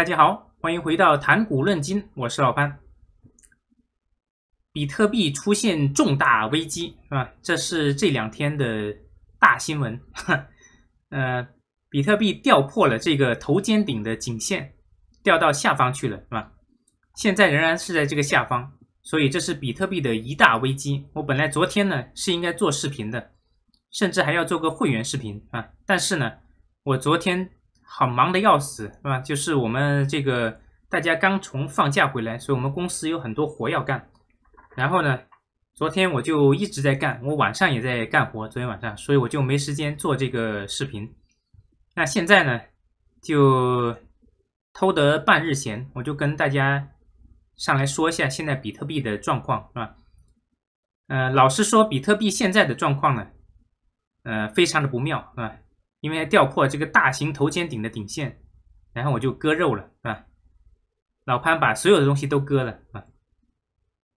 大家好，欢迎回到谈股论金，我是老潘。比特币出现重大危机是吧？这是这两天的大新闻。呃，比特币掉破了这个头肩顶的颈线，掉到下方去了是吧？现在仍然是在这个下方，所以这是比特币的一大危机。我本来昨天呢是应该做视频的，甚至还要做个会员视频啊，但是呢，我昨天。好忙的要死，是吧？就是我们这个大家刚从放假回来，所以我们公司有很多活要干。然后呢，昨天我就一直在干，我晚上也在干活，昨天晚上，所以我就没时间做这个视频。那现在呢，就偷得半日闲，我就跟大家上来说一下现在比特币的状况，是吧？呃，老实说，比特币现在的状况呢，呃，非常的不妙，是吧？因为掉破这个大型头肩顶的顶线，然后我就割肉了，是吧？老潘把所有的东西都割了，啊，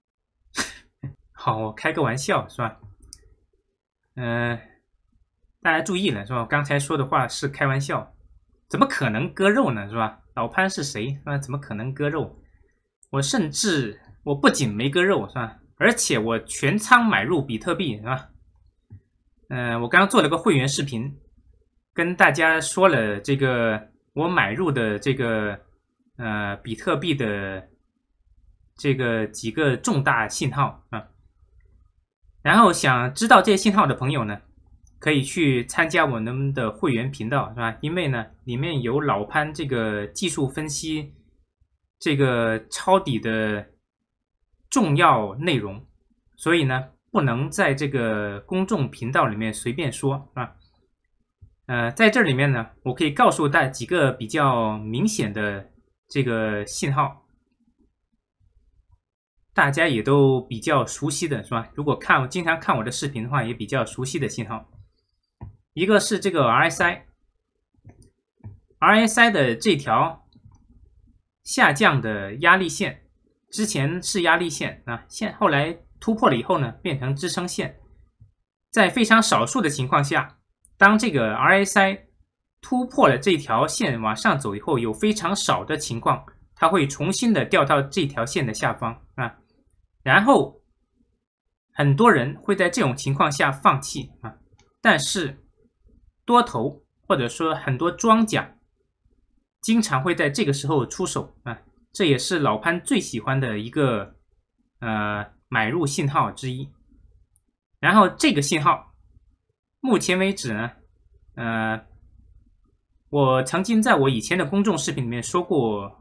好，我开个玩笑，是吧？嗯，大家注意了，是吧？刚才说的话是开玩笑，怎么可能割肉呢，是吧？老潘是谁？啊，怎么可能割肉？我甚至我不仅没割肉，是吧？而且我全仓买入比特币，是吧？嗯，我刚刚做了个会员视频。跟大家说了这个我买入的这个呃比特币的这个几个重大信号啊，然后想知道这些信号的朋友呢，可以去参加我们的会员频道是吧？因为呢里面有老潘这个技术分析这个抄底的重要内容，所以呢不能在这个公众频道里面随便说啊。呃，在这里面呢，我可以告诉大家几个比较明显的这个信号，大家也都比较熟悉的是吧？如果看经常看我的视频的话，也比较熟悉的信号，一个是这个 RSI，RSI 的这条下降的压力线，之前是压力线啊，线后来突破了以后呢，变成支撑线，在非常少数的情况下。当这个 RSI 突破了这条线往上走以后，有非常少的情况，它会重新的掉到这条线的下方啊。然后很多人会在这种情况下放弃啊，但是多头或者说很多庄家经常会在这个时候出手啊，这也是老潘最喜欢的一个呃买入信号之一。然后这个信号。目前为止呢，呃，我曾经在我以前的公众视频里面说过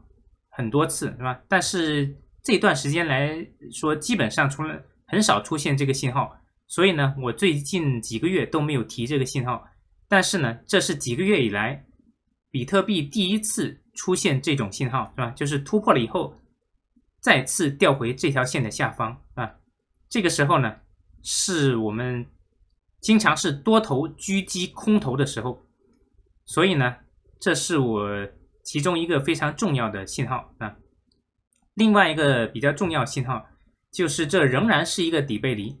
很多次，是吧？但是这段时间来说，基本上除了很少出现这个信号，所以呢，我最近几个月都没有提这个信号。但是呢，这是几个月以来比特币第一次出现这种信号，是吧？就是突破了以后，再次调回这条线的下方啊。这个时候呢，是我们。经常是多头狙击空头的时候，所以呢，这是我其中一个非常重要的信号啊。另外一个比较重要信号就是，这仍然是一个底背离，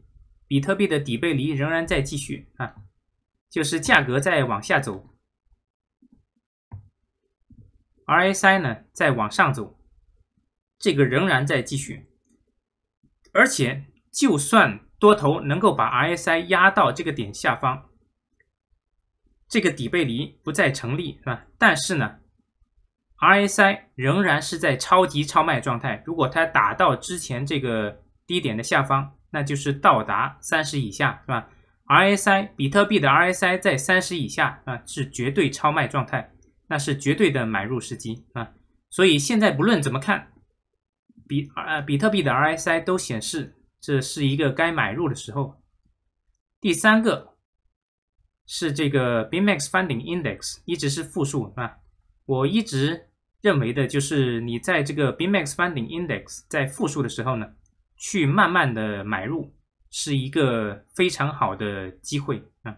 比特币的底背离仍然在继续啊，就是价格在往下走，RSI 呢在往上走，这个仍然在继续，而且就算。多头能够把 RSI 压到这个点下方，这个底背离不再成立，是吧？但是呢，RSI 仍然是在超级超卖状态。如果它打到之前这个低点的下方，那就是到达三十以下，是吧？RSI 比特币的 RSI 在三十以下啊，是绝对超卖状态，那是绝对的买入时机啊。所以现在不论怎么看，比呃比特币的 RSI 都显示。这是一个该买入的时候。第三个是这个 BMAX Funding Index 一直是负数啊，我一直认为的就是你在这个 BMAX Funding Index 在负数的时候呢，去慢慢的买入是一个非常好的机会啊。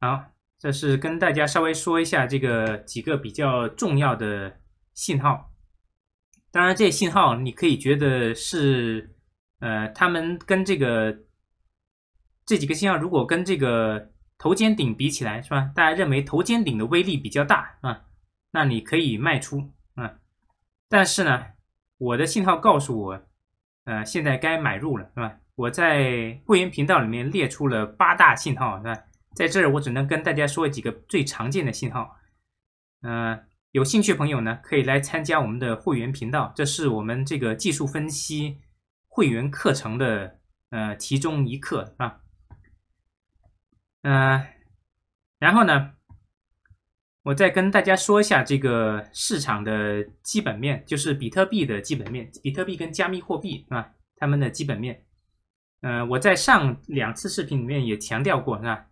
好，这是跟大家稍微说一下这个几个比较重要的信号。当然，这些信号你可以觉得是。呃，他们跟这个这几个信号，如果跟这个头肩顶比起来，是吧？大家认为头肩顶的威力比较大，啊，那你可以卖出，啊。但是呢，我的信号告诉我，呃，现在该买入了，是吧？我在会员频道里面列出了八大信号，是吧？在这儿我只能跟大家说几个最常见的信号。呃，有兴趣朋友呢，可以来参加我们的会员频道，这是我们这个技术分析。会员课程的呃其中一课啊，嗯，然后呢，我再跟大家说一下这个市场的基本面，就是比特币的基本面，比特币跟加密货币啊，它他们的基本面，嗯，我在上两次视频里面也强调过是吧？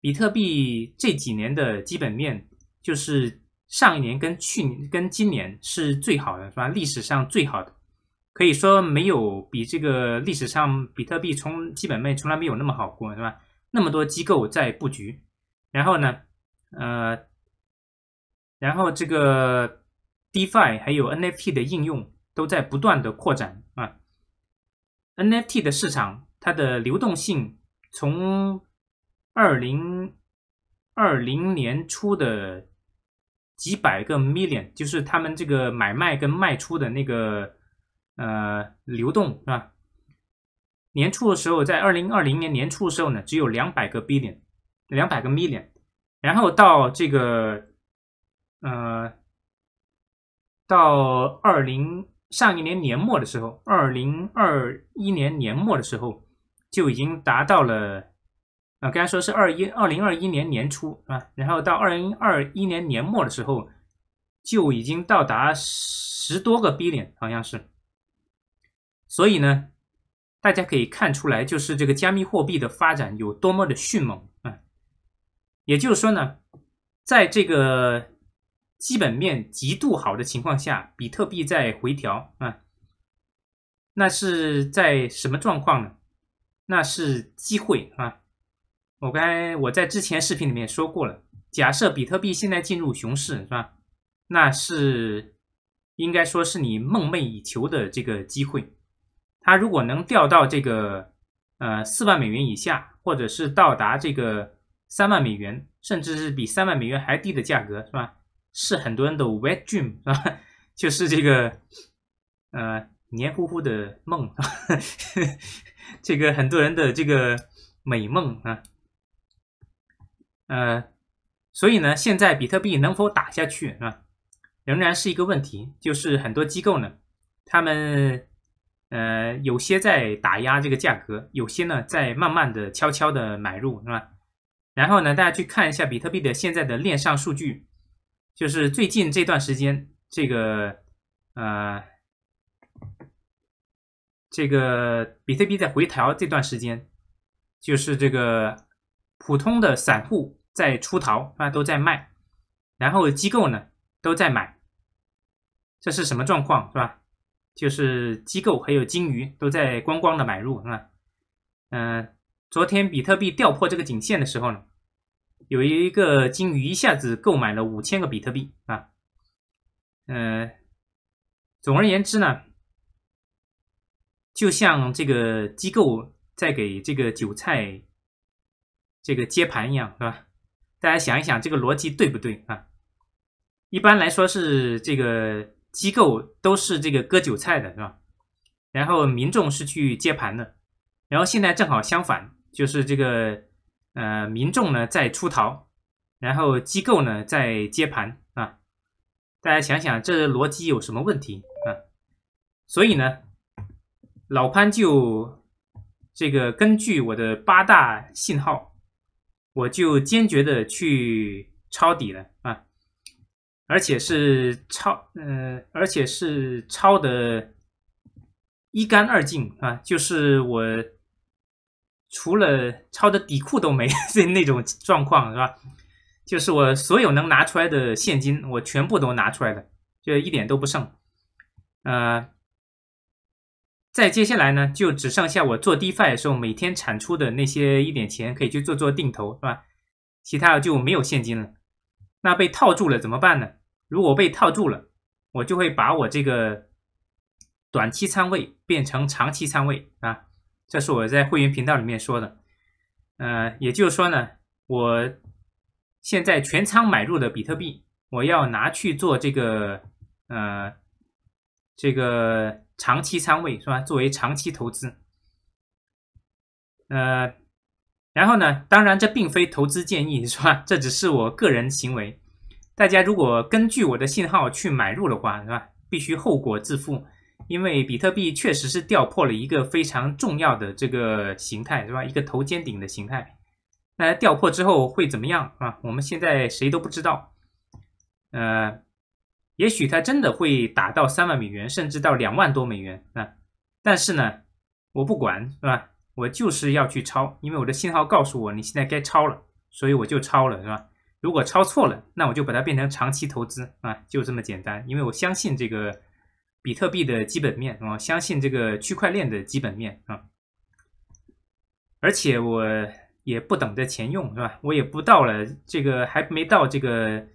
比特币这几年的基本面，就是上一年跟去年跟今年是最好的是吧？历史上最好的。可以说没有比这个历史上比特币从基本面从来没有那么好过，是吧？那么多机构在布局，然后呢，呃，然后这个 DeFi 还有 NFT 的应用都在不断的扩展啊。NFT 的市场它的流动性从二零二零年初的几百个 million，就是他们这个买卖跟卖出的那个。呃，流动是吧？年初的时候，在二零二零年年初的时候呢，只有两百个 billion，两百个 million，然后到这个，呃，到二零上一年年末的时候，二零二一年年末的时候就已经达到了，啊，刚才说是二一，二零二一年年初是吧？然后到二零二一年年末的时候就已经到达十多个 billion，好像是。所以呢，大家可以看出来，就是这个加密货币的发展有多么的迅猛啊！也就是说呢，在这个基本面极度好的情况下，比特币在回调啊，那是在什么状况呢？那是机会啊！我刚才我在之前视频里面说过了，假设比特币现在进入熊市是吧？那是应该说是你梦寐以求的这个机会。它如果能掉到这个呃四万美元以下，或者是到达这个三万美元，甚至是比三万美元还低的价格，是吧？是很多人的 w t e dream，是吧？就是这个呃黏糊糊的梦，这个很多人的这个美梦啊，呃，所以呢，现在比特币能否打下去，是吧？仍然是一个问题，就是很多机构呢，他们。呃，有些在打压这个价格，有些呢在慢慢的、悄悄的买入，是吧？然后呢，大家去看一下比特币的现在的链上数据，就是最近这段时间，这个呃，这个比特币在回调这段时间，就是这个普通的散户在出逃，啊都在卖，然后机构呢都在买，这是什么状况，是吧？就是机构还有金鱼都在光光的买入，是吧？嗯，昨天比特币掉破这个颈线的时候呢，有一个金鱼一下子购买了五千个比特币，啊，嗯，总而言之呢，就像这个机构在给这个韭菜这个接盘一样，是吧？大家想一想，这个逻辑对不对啊？一般来说是这个。机构都是这个割韭菜的，是吧？然后民众是去接盘的，然后现在正好相反，就是这个呃民众呢在出逃，然后机构呢在接盘啊。大家想想这逻辑有什么问题啊？所以呢，老潘就这个根据我的八大信号，我就坚决的去抄底了啊。而且是抄，呃，而且是抄的一干二净啊，就是我除了抄的底裤都没，那那种状况是吧？就是我所有能拿出来的现金，我全部都拿出来了，就一点都不剩。呃，在接下来呢，就只剩下我做 defi 的时候每天产出的那些一点钱，可以去做做定投是吧？其他的就没有现金了。那被套住了怎么办呢？如果被套住了，我就会把我这个短期仓位变成长期仓位啊，这是我在会员频道里面说的。呃，也就是说呢，我现在全仓买入的比特币，我要拿去做这个呃这个长期仓位是吧？作为长期投资，呃。然后呢？当然，这并非投资建议，是吧？这只是我个人行为。大家如果根据我的信号去买入的话，是吧？必须后果自负，因为比特币确实是掉破了一个非常重要的这个形态，是吧？一个头肩顶的形态。那掉破之后会怎么样啊？我们现在谁都不知道。呃，也许它真的会打到三万美元，甚至到两万多美元啊！但是呢，我不管，是吧？我就是要去抄，因为我的信号告诉我你现在该抄了，所以我就抄了，是吧？如果抄错了，那我就把它变成长期投资，啊，就这么简单。因为我相信这个比特币的基本面啊，相信这个区块链的基本面啊，而且我也不等着钱用，是吧？我也不到了这个还没到这个，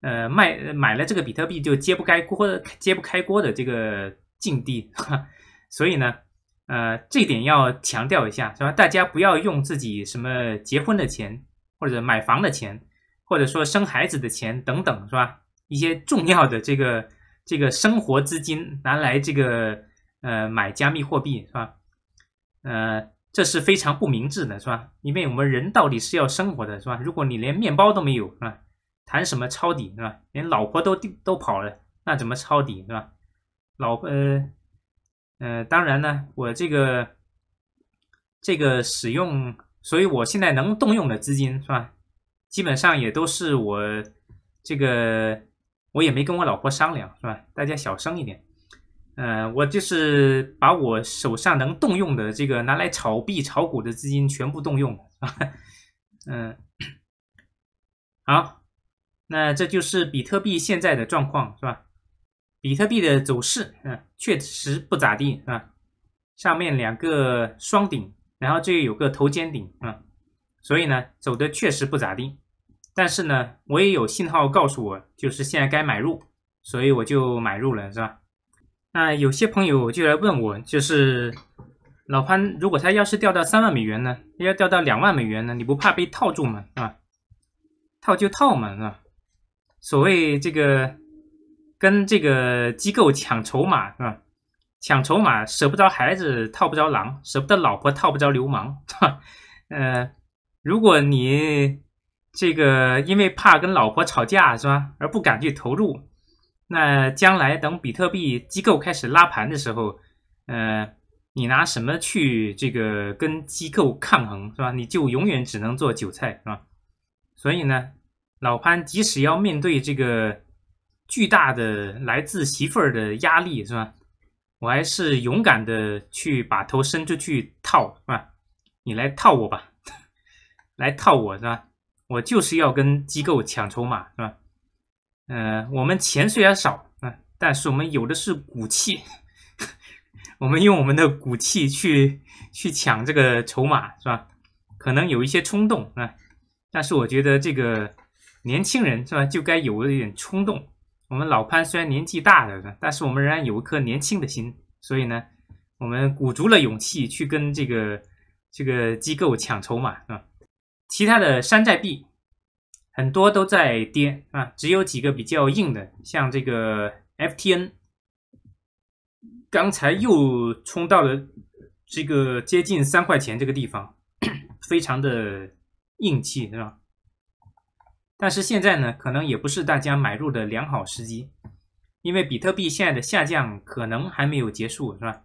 呃，卖买了这个比特币就揭不开锅揭不开锅的这个境地哈，所以呢。呃，这点要强调一下，是吧？大家不要用自己什么结婚的钱，或者买房的钱，或者说生孩子的钱等等，是吧？一些重要的这个这个生活资金拿来这个呃买加密货币，是吧？呃，这是非常不明智的，是吧？因为我们人到底是要生活的，是吧？如果你连面包都没有，是吧？谈什么抄底，是吧？连老婆都都跑了，那怎么抄底，是吧？老呃。呃，当然呢，我这个这个使用，所以我现在能动用的资金是吧，基本上也都是我这个我也没跟我老婆商量是吧？大家小声一点。呃，我就是把我手上能动用的这个拿来炒币、炒股的资金全部动用啊。嗯，好，那这就是比特币现在的状况是吧？比特币的走势，嗯，确实不咋地啊。上面两个双顶，然后这有个头肩顶啊，所以呢，走的确实不咋地。但是呢，我也有信号告诉我，就是现在该买入，所以我就买入了，是吧？那有些朋友就来问我，就是老潘，如果他要是掉到三万美元呢？要掉到两万美元呢？你不怕被套住吗？啊，套就套嘛，是吧？所谓这个。跟这个机构抢筹码是吧？抢筹码，舍不得孩子套不着狼，舍不得老婆套不着流氓，是吧？呃，如果你这个因为怕跟老婆吵架是吧，而不敢去投入，那将来等比特币机构开始拉盘的时候，呃，你拿什么去这个跟机构抗衡是吧？你就永远只能做韭菜是吧？所以呢，老潘即使要面对这个。巨大的来自媳妇儿的压力是吧？我还是勇敢的去把头伸出去套是吧？你来套我吧，来套我是吧？我就是要跟机构抢筹码是吧？呃，我们钱虽然少啊，但是我们有的是骨气，我们用我们的骨气去去抢这个筹码是吧？可能有一些冲动啊，但是我觉得这个年轻人是吧，就该有一点冲动。我们老潘虽然年纪大了，但是我们仍然有一颗年轻的心，所以呢，我们鼓足了勇气去跟这个这个机构抢筹码啊。其他的山寨币很多都在跌啊，只有几个比较硬的，像这个 FTN，刚才又冲到了这个接近三块钱这个地方，非常的硬气，对吧？但是现在呢，可能也不是大家买入的良好时机，因为比特币现在的下降可能还没有结束，是吧？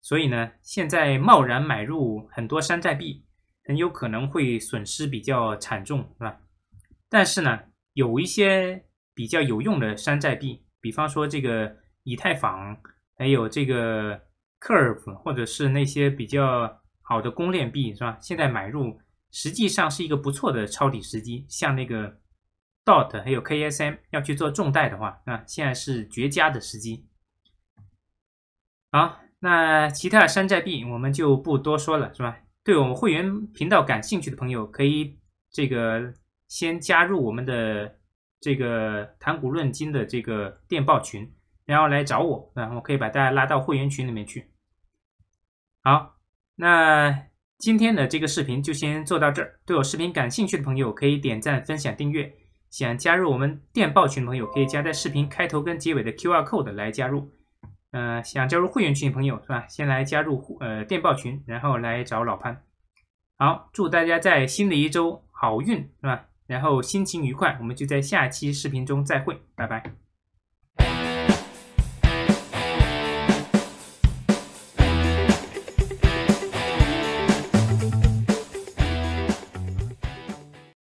所以呢，现在贸然买入很多山寨币，很有可能会损失比较惨重，是吧？但是呢，有一些比较有用的山寨币，比方说这个以太坊，还有这个 Curve，或者是那些比较好的公链币，是吧？现在买入。实际上是一个不错的抄底时机，像那个 DOT 还有 KSM 要去做重贷的话，啊，现在是绝佳的时机。好，那其他山寨币我们就不多说了，是吧？对我们会员频道感兴趣的朋友，可以这个先加入我们的这个谈古论今的这个电报群，然后来找我，啊，我可以把大家拉到会员群里面去。好，那。今天的这个视频就先做到这儿。对我视频感兴趣的朋友，可以点赞、分享、订阅。想加入我们电报群朋友，可以加在视频开头跟结尾的 QR code 来加入。呃，想加入会员群朋友是吧？先来加入呃电报群，然后来找老潘。好，祝大家在新的一周好运是吧？然后心情愉快。我们就在下期视频中再会，拜拜。